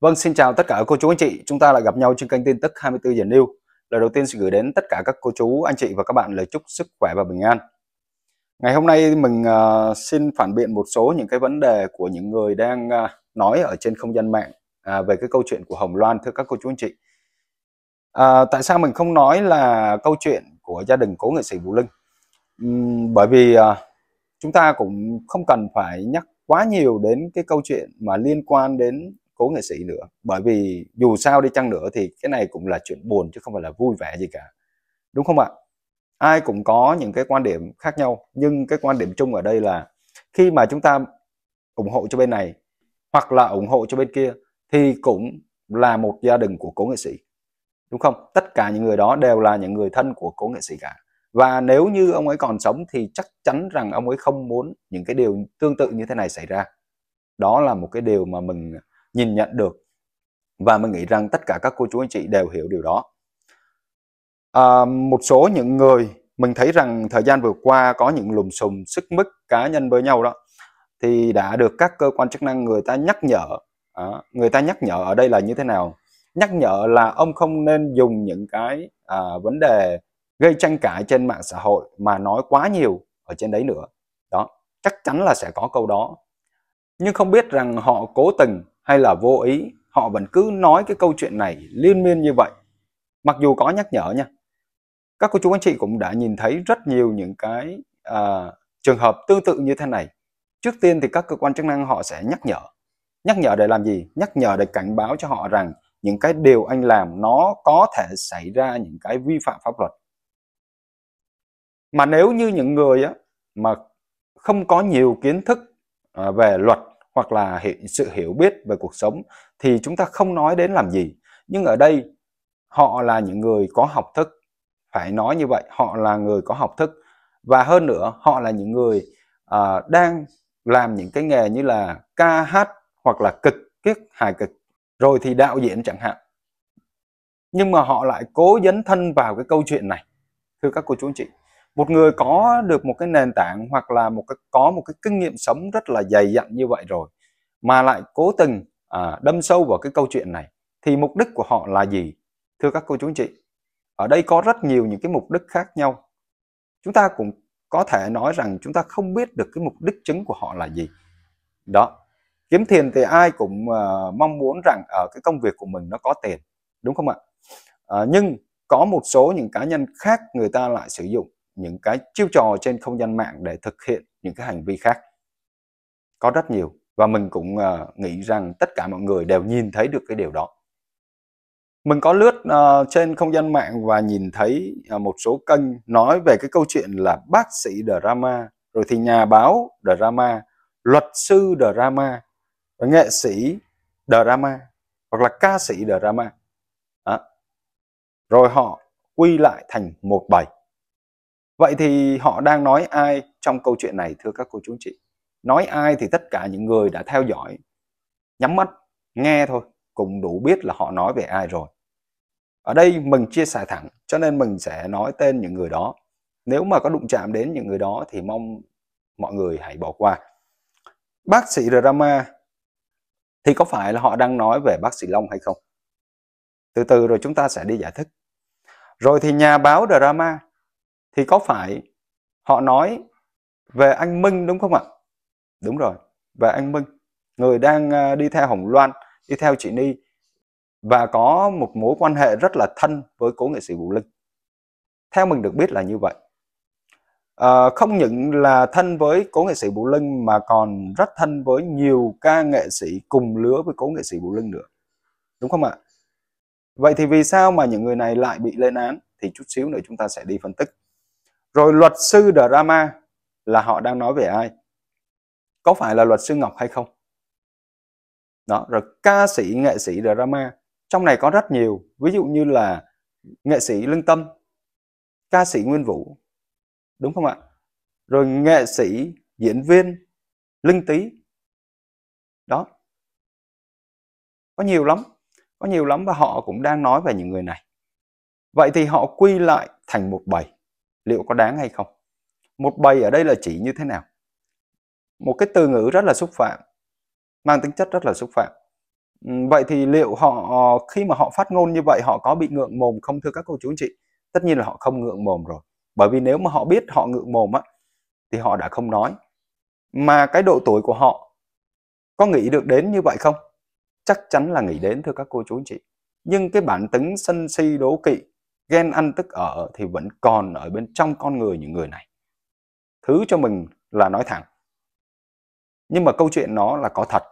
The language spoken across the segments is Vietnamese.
Vâng, xin chào tất cả cô chú anh chị. Chúng ta lại gặp nhau trên kênh tin tức 24 giờ New. Lời đầu tiên xin gửi đến tất cả các cô chú anh chị và các bạn lời chúc sức khỏe và bình an. Ngày hôm nay mình uh, xin phản biện một số những cái vấn đề của những người đang uh, nói ở trên không gian mạng uh, về cái câu chuyện của Hồng Loan thưa các cô chú anh chị. Uh, tại sao mình không nói là câu chuyện của gia đình cố nghệ sĩ Vũ Linh? Um, bởi vì uh, chúng ta cũng không cần phải nhắc quá nhiều đến cái câu chuyện mà liên quan đến cố nghệ sĩ nữa bởi vì dù sao đi chăng nữa thì cái này cũng là chuyện buồn chứ không phải là vui vẻ gì cả đúng không ạ ai cũng có những cái quan điểm khác nhau nhưng cái quan điểm chung ở đây là khi mà chúng ta ủng hộ cho bên này hoặc là ủng hộ cho bên kia thì cũng là một gia đình của cố nghệ sĩ đúng không tất cả những người đó đều là những người thân của cố nghệ sĩ cả và nếu như ông ấy còn sống thì chắc chắn rằng ông ấy không muốn những cái điều tương tự như thế này xảy ra đó là một cái điều mà mình nhìn nhận được và mình nghĩ rằng tất cả các cô chú anh chị đều hiểu điều đó à, một số những người mình thấy rằng thời gian vừa qua có những lùm xùm sức mức cá nhân với nhau đó thì đã được các cơ quan chức năng người ta nhắc nhở à, người ta nhắc nhở ở đây là như thế nào nhắc nhở là ông không nên dùng những cái à, vấn đề gây tranh cãi trên mạng xã hội mà nói quá nhiều ở trên đấy nữa đó chắc chắn là sẽ có câu đó nhưng không biết rằng họ cố tình hay là vô ý họ vẫn cứ nói cái câu chuyện này liên miên như vậy mặc dù có nhắc nhở nha các cô chú anh chị cũng đã nhìn thấy rất nhiều những cái à, trường hợp tương tự như thế này trước tiên thì các cơ quan chức năng họ sẽ nhắc nhở nhắc nhở để làm gì nhắc nhở để cảnh báo cho họ rằng những cái điều anh làm nó có thể xảy ra những cái vi phạm pháp luật mà nếu như những người á, mà không có nhiều kiến thức à, về luật hoặc là sự hiểu biết về cuộc sống thì chúng ta không nói đến làm gì nhưng ở đây họ là những người có học thức phải nói như vậy họ là người có học thức và hơn nữa họ là những người uh, đang làm những cái nghề như là ca hát hoặc là cực kiết hài cực rồi thì đạo diễn chẳng hạn nhưng mà họ lại cố dấn thân vào cái câu chuyện này thưa các cô chú anh chị một người có được một cái nền tảng hoặc là một cái có một cái kinh nghiệm sống rất là dày dặn như vậy rồi mà lại cố tình à, đâm sâu vào cái câu chuyện này thì mục đích của họ là gì thưa các cô chú anh chị ở đây có rất nhiều những cái mục đích khác nhau chúng ta cũng có thể nói rằng chúng ta không biết được cái mục đích chính của họ là gì đó kiếm tiền thì ai cũng uh, mong muốn rằng ở cái công việc của mình nó có tiền đúng không ạ uh, nhưng có một số những cá nhân khác người ta lại sử dụng những cái chiêu trò trên không gian mạng để thực hiện những cái hành vi khác có rất nhiều và mình cũng uh, nghĩ rằng tất cả mọi người đều nhìn thấy được cái điều đó mình có lướt uh, trên không gian mạng và nhìn thấy uh, một số kênh nói về cái câu chuyện là bác sĩ drama rồi thì nhà báo drama luật sư drama nghệ sĩ drama hoặc là ca sĩ drama đó. rồi họ quy lại thành một bài vậy thì họ đang nói ai trong câu chuyện này thưa các cô chú chị nói ai thì tất cả những người đã theo dõi nhắm mắt nghe thôi cũng đủ biết là họ nói về ai rồi ở đây mình chia sẻ thẳng cho nên mình sẽ nói tên những người đó nếu mà có đụng chạm đến những người đó thì mong mọi người hãy bỏ qua bác sĩ drama thì có phải là họ đang nói về bác sĩ long hay không từ từ rồi chúng ta sẽ đi giải thích rồi thì nhà báo drama thì có phải họ nói về anh minh đúng không ạ đúng rồi và anh Minh người đang à, đi theo Hồng Loan đi theo chị Ni và có một mối quan hệ rất là thân với cố nghệ sĩ Vũ Linh theo mình được biết là như vậy à, không những là thân với cố nghệ sĩ Vũ Linh mà còn rất thân với nhiều ca nghệ sĩ cùng lứa với cố nghệ sĩ Vũ Linh nữa đúng không ạ vậy thì vì sao mà những người này lại bị lên án thì chút xíu nữa chúng ta sẽ đi phân tích rồi luật sư drama là họ đang nói về ai có phải là luật sư Ngọc hay không đó rồi ca sĩ nghệ sĩ drama trong này có rất nhiều ví dụ như là nghệ sĩ Lương Tâm ca sĩ Nguyên Vũ đúng không ạ rồi nghệ sĩ diễn viên Linh Tý đó có nhiều lắm có nhiều lắm và họ cũng đang nói về những người này vậy thì họ quy lại thành một bầy liệu có đáng hay không một bầy ở đây là chỉ như thế nào một cái từ ngữ rất là xúc phạm mang tính chất rất là xúc phạm ừ, vậy thì liệu họ khi mà họ phát ngôn như vậy họ có bị ngượng mồm không thưa các cô chú anh chị tất nhiên là họ không ngượng mồm rồi bởi vì nếu mà họ biết họ ngượng mồm á thì họ đã không nói mà cái độ tuổi của họ có nghĩ được đến như vậy không chắc chắn là nghĩ đến thưa các cô chú anh chị nhưng cái bản tính sân si đố kỵ ghen ăn tức ở thì vẫn còn ở bên trong con người những người này thứ cho mình là nói thẳng nhưng mà câu chuyện nó là có thật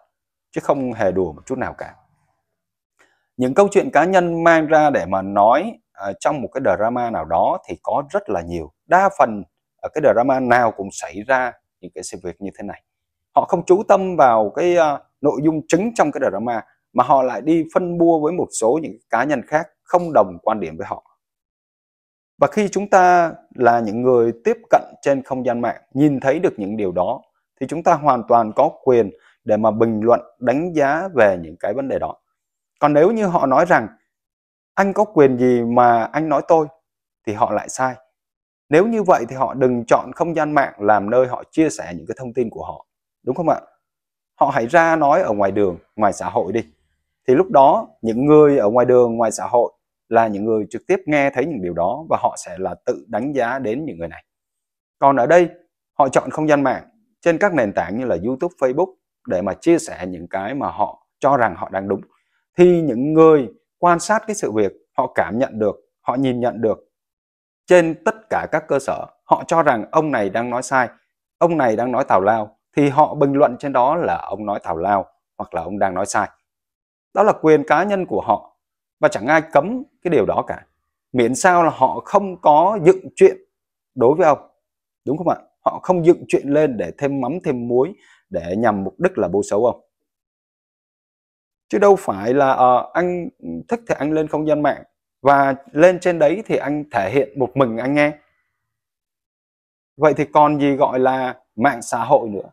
chứ không hề đùa một chút nào cả những câu chuyện cá nhân mang ra để mà nói uh, trong một cái drama nào đó thì có rất là nhiều đa phần ở cái drama nào cũng xảy ra những cái sự việc như thế này họ không chú tâm vào cái uh, nội dung chính trong cái drama mà họ lại đi phân bua với một số những cá nhân khác không đồng quan điểm với họ và khi chúng ta là những người tiếp cận trên không gian mạng nhìn thấy được những điều đó thì chúng ta hoàn toàn có quyền để mà bình luận đánh giá về những cái vấn đề đó còn nếu như họ nói rằng anh có quyền gì mà anh nói tôi thì họ lại sai nếu như vậy thì họ đừng chọn không gian mạng làm nơi họ chia sẻ những cái thông tin của họ đúng không ạ họ hãy ra nói ở ngoài đường ngoài xã hội đi thì lúc đó những người ở ngoài đường ngoài xã hội là những người trực tiếp nghe thấy những điều đó và họ sẽ là tự đánh giá đến những người này còn ở đây họ chọn không gian mạng trên các nền tảng như là YouTube, Facebook để mà chia sẻ những cái mà họ cho rằng họ đang đúng thì những người quan sát cái sự việc họ cảm nhận được, họ nhìn nhận được trên tất cả các cơ sở họ cho rằng ông này đang nói sai, ông này đang nói tào lao thì họ bình luận trên đó là ông nói tào lao hoặc là ông đang nói sai. Đó là quyền cá nhân của họ và chẳng ai cấm cái điều đó cả. Miễn sao là họ không có dựng chuyện đối với ông. Đúng không ạ? họ không dựng chuyện lên để thêm mắm thêm muối để nhằm mục đích là bôi xấu ông chứ đâu phải là uh, anh thích thì anh lên không gian mạng và lên trên đấy thì anh thể hiện một mình anh nghe vậy thì còn gì gọi là mạng xã hội nữa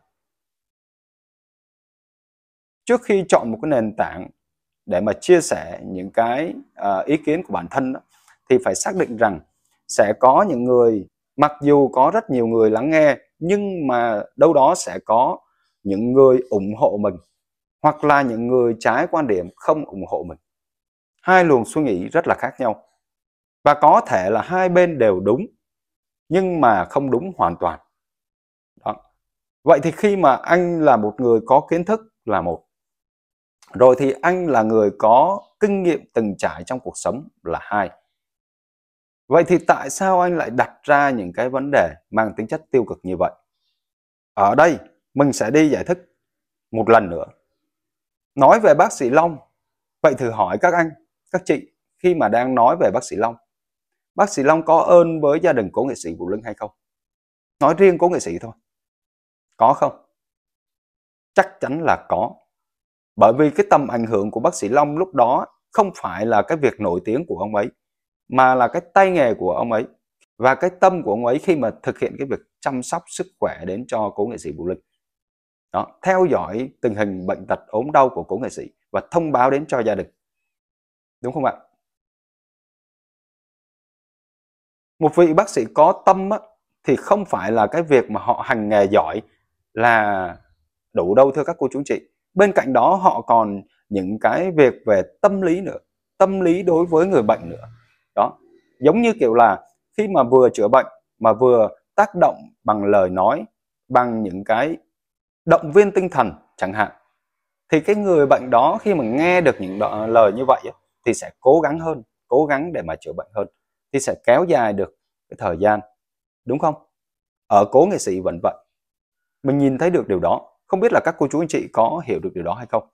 trước khi chọn một cái nền tảng để mà chia sẻ những cái uh, ý kiến của bản thân đó, thì phải xác định rằng sẽ có những người mặc dù có rất nhiều người lắng nghe nhưng mà đâu đó sẽ có những người ủng hộ mình hoặc là những người trái quan điểm không ủng hộ mình hai luồng suy nghĩ rất là khác nhau và có thể là hai bên đều đúng nhưng mà không đúng hoàn toàn đó. vậy thì khi mà anh là một người có kiến thức là một rồi thì anh là người có kinh nghiệm từng trải trong cuộc sống là hai Vậy thì tại sao anh lại đặt ra những cái vấn đề mang tính chất tiêu cực như vậy? Ở đây mình sẽ đi giải thích một lần nữa. Nói về bác sĩ Long, vậy thử hỏi các anh, các chị khi mà đang nói về bác sĩ Long, bác sĩ Long có ơn với gia đình cố nghệ sĩ Vũ Linh hay không? Nói riêng cố nghệ sĩ thôi. Có không? Chắc chắn là có. Bởi vì cái tầm ảnh hưởng của bác sĩ Long lúc đó không phải là cái việc nổi tiếng của ông ấy mà là cái tay nghề của ông ấy và cái tâm của ông ấy khi mà thực hiện cái việc chăm sóc sức khỏe đến cho cố nghệ sĩ Vũ Linh. Đó, theo dõi tình hình bệnh tật ốm đau của cố nghệ sĩ và thông báo đến cho gia đình. Đúng không ạ? Một vị bác sĩ có tâm á, thì không phải là cái việc mà họ hành nghề giỏi là đủ đâu thưa các cô chú anh chị. Bên cạnh đó họ còn những cái việc về tâm lý nữa, tâm lý đối với người bệnh nữa đó giống như kiểu là khi mà vừa chữa bệnh mà vừa tác động bằng lời nói bằng những cái động viên tinh thần chẳng hạn thì cái người bệnh đó khi mà nghe được những đo- lời như vậy thì sẽ cố gắng hơn cố gắng để mà chữa bệnh hơn thì sẽ kéo dài được cái thời gian đúng không ở cố nghệ sĩ vẫn vậy mình nhìn thấy được điều đó không biết là các cô chú anh chị có hiểu được điều đó hay không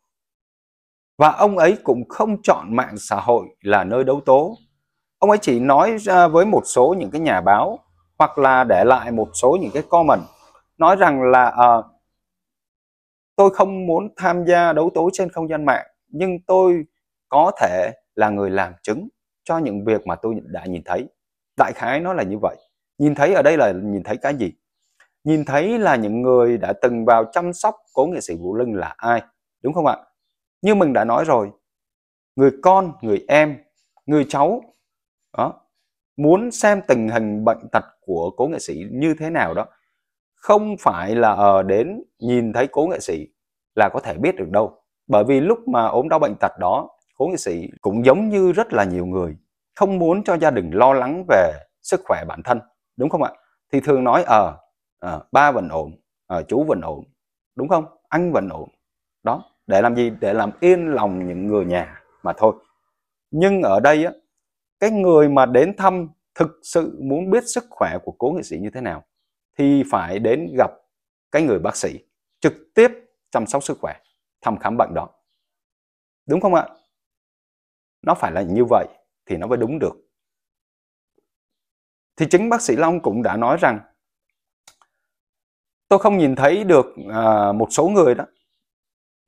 và ông ấy cũng không chọn mạng xã hội là nơi đấu tố ông ấy chỉ nói với một số những cái nhà báo hoặc là để lại một số những cái comment nói rằng là uh, tôi không muốn tham gia đấu tố trên không gian mạng nhưng tôi có thể là người làm chứng cho những việc mà tôi đã nhìn thấy đại khái nó là như vậy nhìn thấy ở đây là nhìn thấy cái gì nhìn thấy là những người đã từng vào chăm sóc cố nghệ sĩ Vũ Linh là ai đúng không ạ như mình đã nói rồi người con người em người cháu đó muốn xem tình hình bệnh tật của cố nghệ sĩ như thế nào đó không phải là ờ đến nhìn thấy cố nghệ sĩ là có thể biết được đâu bởi vì lúc mà ốm đau bệnh tật đó cố nghệ sĩ cũng giống như rất là nhiều người không muốn cho gia đình lo lắng về sức khỏe bản thân đúng không ạ thì thường nói ờ à, à, ba vẫn ổn à, chú vẫn ổn đúng không anh vẫn ổn đó để làm gì để làm yên lòng những người nhà mà thôi nhưng ở đây á, cái người mà đến thăm thực sự muốn biết sức khỏe của cố nghệ sĩ như thế nào thì phải đến gặp cái người bác sĩ trực tiếp chăm sóc sức khỏe thăm khám bệnh đó đúng không ạ nó phải là như vậy thì nó mới đúng được thì chính bác sĩ Long cũng đã nói rằng tôi không nhìn thấy được à, một số người đó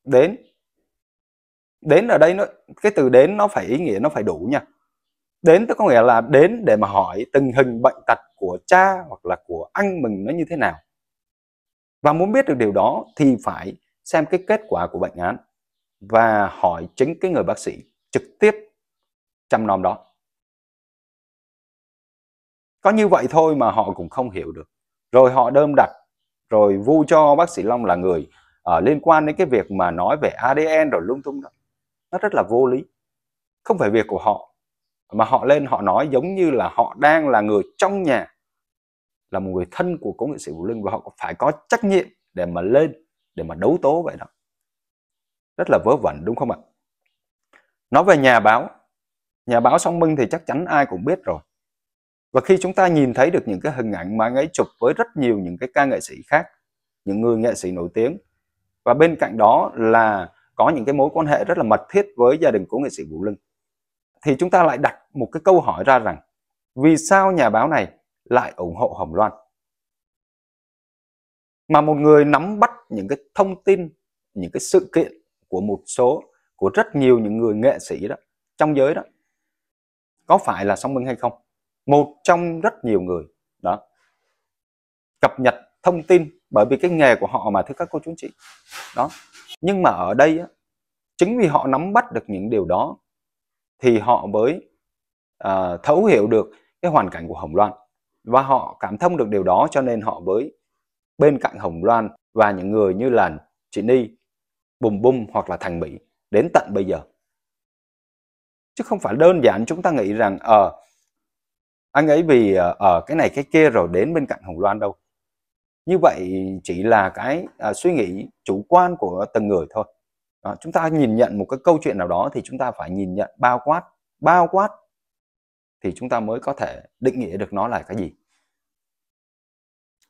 đến đến ở đây nó cái từ đến nó phải ý nghĩa nó phải đủ nha đến tức có nghĩa là đến để mà hỏi tình hình bệnh tật của cha hoặc là của anh mình nó như thế nào và muốn biết được điều đó thì phải xem cái kết quả của bệnh án và hỏi chính cái người bác sĩ trực tiếp chăm nom đó có như vậy thôi mà họ cũng không hiểu được rồi họ đơm đặt rồi vu cho bác sĩ Long là người uh, liên quan đến cái việc mà nói về ADN rồi lung tung đó nó rất là vô lý không phải việc của họ mà họ lên họ nói giống như là họ đang là người trong nhà là một người thân của cố nghệ sĩ Vũ Linh và họ phải có trách nhiệm để mà lên để mà đấu tố vậy đó rất là vớ vẩn đúng không ạ nói về nhà báo nhà báo song minh thì chắc chắn ai cũng biết rồi và khi chúng ta nhìn thấy được những cái hình ảnh mà anh ấy chụp với rất nhiều những cái ca nghệ sĩ khác những người nghệ sĩ nổi tiếng và bên cạnh đó là có những cái mối quan hệ rất là mật thiết với gia đình của nghệ sĩ Vũ Linh thì chúng ta lại đặt một cái câu hỏi ra rằng vì sao nhà báo này lại ủng hộ Hồng Loan? Mà một người nắm bắt những cái thông tin, những cái sự kiện của một số, của rất nhiều những người nghệ sĩ đó, trong giới đó, có phải là song minh hay không? Một trong rất nhiều người đó cập nhật thông tin bởi vì cái nghề của họ mà thưa các cô chú chị đó nhưng mà ở đây á, chính vì họ nắm bắt được những điều đó thì họ mới uh, thấu hiểu được cái hoàn cảnh của Hồng Loan và họ cảm thông được điều đó cho nên họ mới bên cạnh Hồng Loan và những người như là chị Ni, Bùm Bùm hoặc là Thành Mỹ đến tận bây giờ. Chứ không phải đơn giản chúng ta nghĩ rằng ờ uh, anh ấy vì ở ờ, uh, ờ, cái này cái kia rồi đến bên cạnh Hồng Loan đâu. Như vậy chỉ là cái uh, suy nghĩ chủ quan của từng người thôi đó, chúng ta nhìn nhận một cái câu chuyện nào đó thì chúng ta phải nhìn nhận bao quát bao quát thì chúng ta mới có thể định nghĩa được nó là cái gì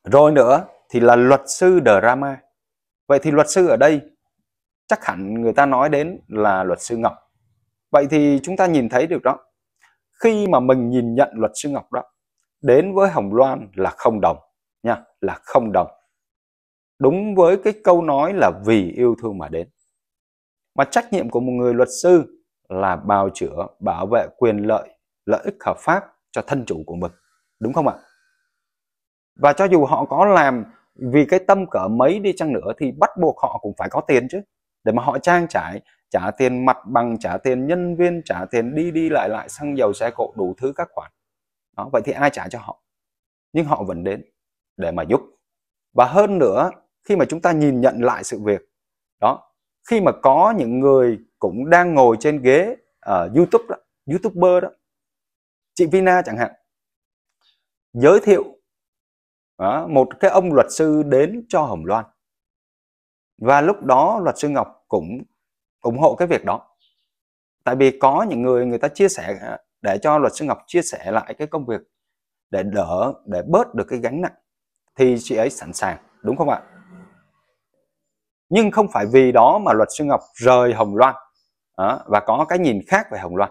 rồi nữa thì là luật sư drama vậy thì luật sư ở đây chắc hẳn người ta nói đến là luật sư ngọc vậy thì chúng ta nhìn thấy được đó khi mà mình nhìn nhận luật sư ngọc đó đến với hồng loan là không đồng nha là không đồng đúng với cái câu nói là vì yêu thương mà đến mà trách nhiệm của một người luật sư là bào chữa, bảo vệ quyền lợi, lợi ích hợp pháp cho thân chủ của mình. Đúng không ạ? Và cho dù họ có làm vì cái tâm cỡ mấy đi chăng nữa thì bắt buộc họ cũng phải có tiền chứ. Để mà họ trang trải, trả tiền mặt bằng, trả tiền nhân viên, trả tiền đi đi lại lại, xăng dầu xe cộ đủ thứ các khoản. Đó, vậy thì ai trả cho họ? Nhưng họ vẫn đến để mà giúp. Và hơn nữa, khi mà chúng ta nhìn nhận lại sự việc, đó khi mà có những người cũng đang ngồi trên ghế ở uh, YouTube đó, YouTuber đó, chị Vina chẳng hạn, giới thiệu đó, một cái ông luật sư đến cho Hồng Loan và lúc đó luật sư Ngọc cũng ủng hộ cái việc đó, tại vì có những người người ta chia sẻ để cho luật sư Ngọc chia sẻ lại cái công việc để đỡ để bớt được cái gánh nặng thì chị ấy sẵn sàng đúng không ạ? nhưng không phải vì đó mà luật sư Ngọc rời Hồng Loan đó, và có cái nhìn khác về Hồng Loan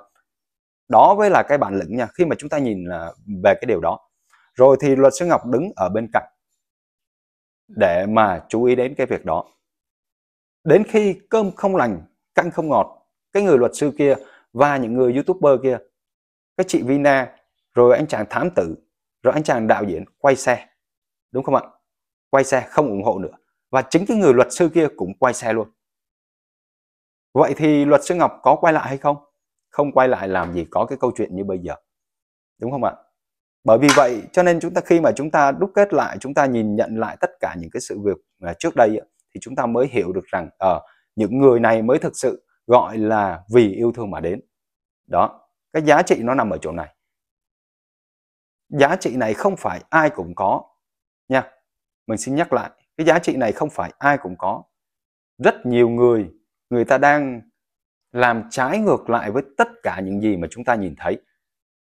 đó với là cái bản lĩnh nha khi mà chúng ta nhìn là về cái điều đó rồi thì luật sư Ngọc đứng ở bên cạnh để mà chú ý đến cái việc đó đến khi cơm không lành canh không ngọt cái người luật sư kia và những người youtuber kia cái chị Vina rồi anh chàng thám tử rồi anh chàng đạo diễn quay xe đúng không ạ quay xe không ủng hộ nữa và chính cái người luật sư kia cũng quay xe luôn vậy thì luật sư ngọc có quay lại hay không không quay lại làm gì có cái câu chuyện như bây giờ đúng không ạ bởi vì vậy cho nên chúng ta khi mà chúng ta đúc kết lại chúng ta nhìn nhận lại tất cả những cái sự việc à, trước đây thì chúng ta mới hiểu được rằng ở ờ, uh, những người này mới thực sự gọi là vì yêu thương mà đến đó cái giá trị nó nằm ở chỗ này giá trị này không phải ai cũng có nha mình xin nhắc lại cái giá trị này không phải ai cũng có rất nhiều người người ta đang làm trái ngược lại với tất cả những gì mà chúng ta nhìn thấy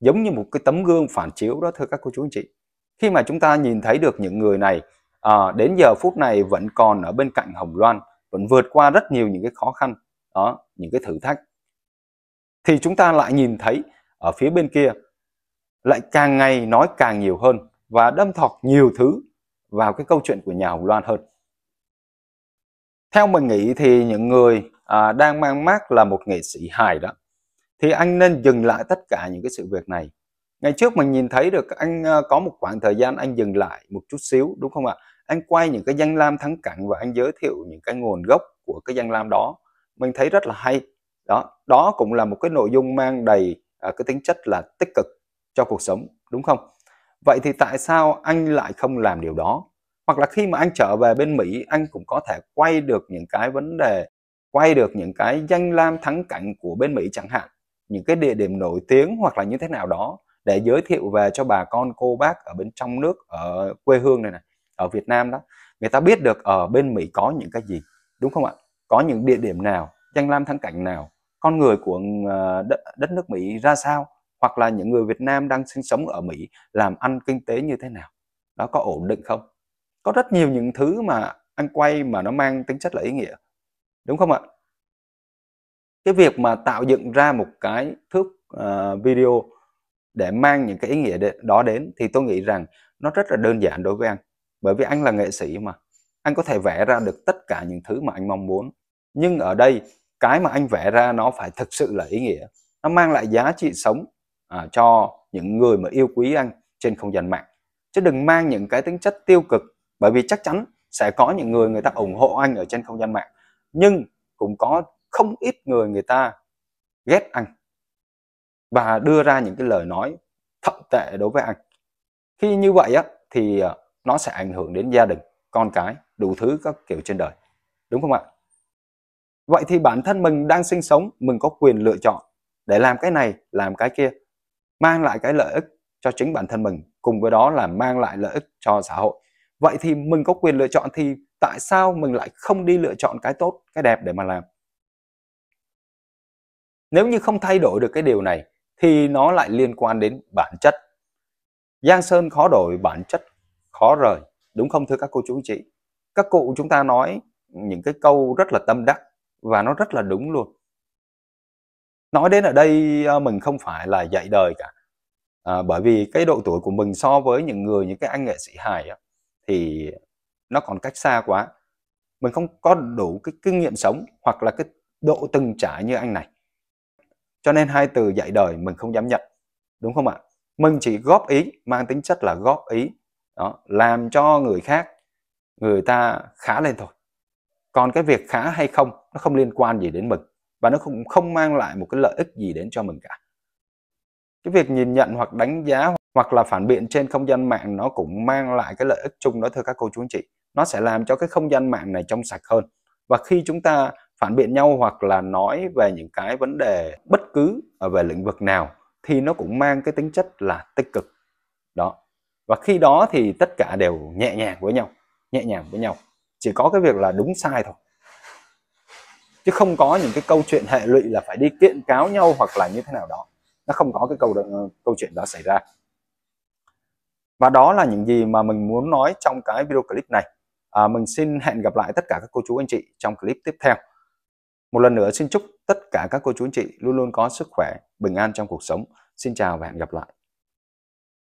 giống như một cái tấm gương phản chiếu đó thưa các cô chú anh chị khi mà chúng ta nhìn thấy được những người này à, đến giờ phút này vẫn còn ở bên cạnh hồng loan vẫn vượt qua rất nhiều những cái khó khăn đó những cái thử thách thì chúng ta lại nhìn thấy ở phía bên kia lại càng ngày nói càng nhiều hơn và đâm thọc nhiều thứ vào cái câu chuyện của nhà Hồng Loan hơn. Theo mình nghĩ thì những người à, đang mang mát là một nghệ sĩ hài đó thì anh nên dừng lại tất cả những cái sự việc này. Ngày trước mình nhìn thấy được anh à, có một khoảng thời gian anh dừng lại một chút xíu đúng không ạ? Anh quay những cái danh lam thắng cảnh và anh giới thiệu những cái nguồn gốc của cái danh lam đó. Mình thấy rất là hay. Đó, đó cũng là một cái nội dung mang đầy à, cái tính chất là tích cực cho cuộc sống đúng không? Vậy thì tại sao anh lại không làm điều đó? Hoặc là khi mà anh trở về bên Mỹ, anh cũng có thể quay được những cái vấn đề, quay được những cái danh lam thắng cảnh của bên Mỹ chẳng hạn, những cái địa điểm nổi tiếng hoặc là như thế nào đó để giới thiệu về cho bà con cô bác ở bên trong nước ở quê hương này này, ở Việt Nam đó. Người ta biết được ở bên Mỹ có những cái gì, đúng không ạ? Có những địa điểm nào, danh lam thắng cảnh nào, con người của ờ, đất, nước Mỹ ra sao hoặc là những người Việt Nam đang sinh sống ở Mỹ làm ăn kinh tế như thế nào nó có ổn định không có rất nhiều những thứ mà anh quay mà nó mang tính chất là ý nghĩa đúng không ạ cái việc mà tạo dựng ra một cái thước uh, video để mang những cái ý nghĩa đó đến thì tôi nghĩ rằng nó rất là đơn giản đối với anh bởi vì anh là nghệ sĩ mà anh có thể vẽ ra được tất cả những thứ mà anh mong muốn nhưng ở đây cái mà anh vẽ ra nó phải thực sự là ý nghĩa nó mang lại giá trị sống à, cho những người mà yêu quý anh trên không gian mạng chứ đừng mang những cái tính chất tiêu cực bởi vì chắc chắn sẽ có những người người ta ủng hộ anh ở trên không gian mạng nhưng cũng có không ít người người ta ghét anh và đưa ra những cái lời nói thậm tệ đối với anh khi như vậy á thì à, nó sẽ ảnh hưởng đến gia đình con cái đủ thứ các kiểu trên đời đúng không ạ vậy thì bản thân mình đang sinh sống mình có quyền lựa chọn để làm cái này làm cái kia mang lại cái lợi ích cho chính bản thân mình cùng với đó là mang lại lợi ích cho xã hội vậy thì mình có quyền lựa chọn thì tại sao mình lại không đi lựa chọn cái tốt cái đẹp để mà làm nếu như không thay đổi được cái điều này thì nó lại liên quan đến bản chất giang sơn khó đổi bản chất khó rời đúng không thưa các cô chú chị các cụ chúng ta nói những cái câu rất là tâm đắc và nó rất là đúng luôn nói đến ở đây ờ, mình không phải là dạy đời cả à, bởi vì cái độ tuổi của mình so với những người những cái anh nghệ sĩ hài á, thì nó còn cách xa quá mình không có đủ cái kinh nghiệm sống hoặc là cái độ từng trải như anh này cho nên hai từ dạy đời mình không dám nhận đúng không ạ mình chỉ góp ý mang tính chất là góp ý đó làm cho người khác người ta khá lên thôi còn cái việc khá hay không nó không liên quan gì đến mình và nó không không mang lại một cái lợi ích gì đến cho mình cả cái việc nhìn nhận hoặc đánh giá hoặc là phản biện trên không gian mạng nó cũng mang lại cái lợi ích chung đó thưa các cô chú anh chị nó sẽ làm cho cái không gian mạng này trong sạch hơn và khi chúng ta phản biện nhau hoặc là nói về những cái vấn đề bất cứ ở về lĩnh vực nào thì nó cũng mang cái tính chất là tích cực đó và khi đó thì tất cả đều nhẹ nhàng với nhau nhẹ nhàng với nhau chỉ có cái việc là đúng sai thôi chứ không có những cái câu chuyện hệ lụy là phải đi kiện cáo nhau hoặc là như thế nào đó nó không có cái câu ờ, câu chuyện đó xảy ra và đó là những gì mà mình muốn nói trong cái video clip này à, mình xin hẹn gặp lại tất cả các cô chú anh chị trong clip tiếp theo một lần nữa xin chúc tất cả các cô chú anh chị luôn luôn có sức khỏe bình an trong cuộc sống xin chào và hẹn gặp lại